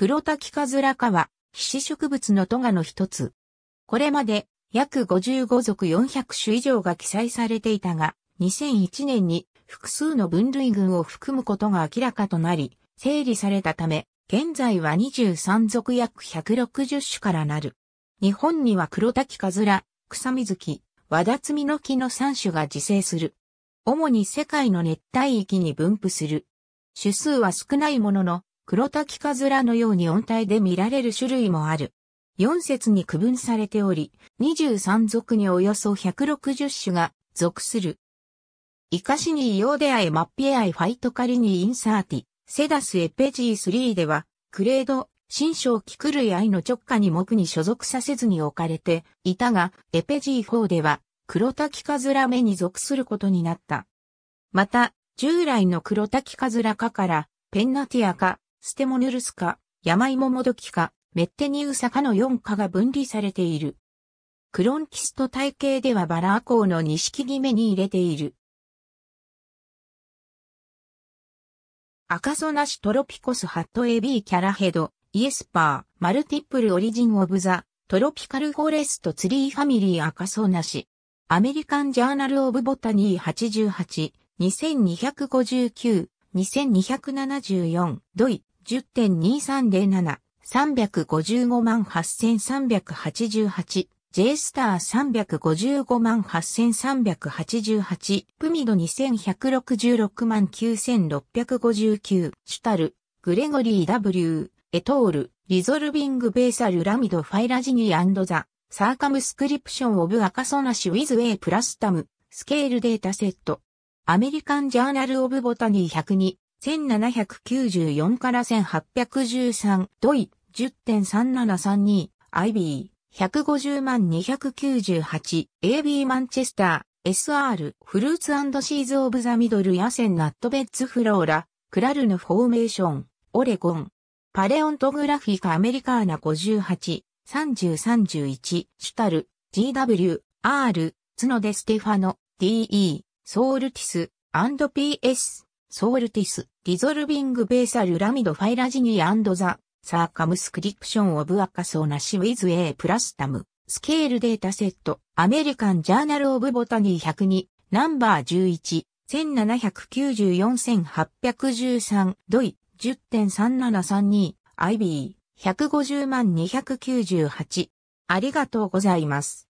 黒滝カズラカは、皮脂植物のトガの一つ。これまで、約55属400種以上が記載されていたが、2001年に複数の分類群を含むことが明らかとなり、整理されたため、現在は23属約160種からなる。日本には黒滝カズラ、草水木、和田摘みの木の3種が自生する。主に世界の熱帯域に分布する。種数は少ないものの、黒滝カズラのように温帯で見られる種類もある。4節に区分されており、23族におよそ160種が属する。イカシニイヨーデアイマッピエアイファイトカリニインサーティ、セダスエペジー3では、クレード、新章キクルイアイの直下に目に所属させずに置かれていたが、エペジー4では、黒滝カズラ目に属することになった。また、従来の黒滝カズラ科から、ペンナティア科、ステモヌルス科、イモモドキ科、メッテニウサ科の4科が分離されている。クロンキスト体系ではバラアコウの錦木目に入れている。アカソナシトロピコスハットビーキャラヘド、イエスパー、マルティプルオリジンオブザ、トロピカルフォレストツリーファミリーアカソナシ。アメリカンジャーナルオブボタニー88、2259、2274、ドイ、10.2307、355万8388、J スター355万8388、プミド2166万9659、シュタル、グレゴリー W、エトール、リゾルビングベーサルラミドファイラジニーザ、サーカムスクリプションオブアカソナシウィズウェイプラスタム、スケールデータセット。アメリカンジャーナルオブボタニー102、1794から1813、ドイ、10.3732、IB、150万298、AB マンチェスター、SR、フルーツシーズ・オブ・ザ・ミドル・ヤセン・ナット・ベッツ・フローラ、クラルヌ・フォーメーション、オレゴン、パレオントグラフィカ・アメリカーナ58、3031、シュタル、GW、R、角デステファノ、DE、ソールティス、&PS、ソウルティス、リゾルビングベーサルラミドファイラジニアンドザ、サーカムスクリプションオブアカソーナシウィズ A プラスタム、スケールデータセット、アメリカンジャーナルオブボタニー102、ナンバー11、1794-813、ドイ、10.3732、IB、150万298。ありがとうございます。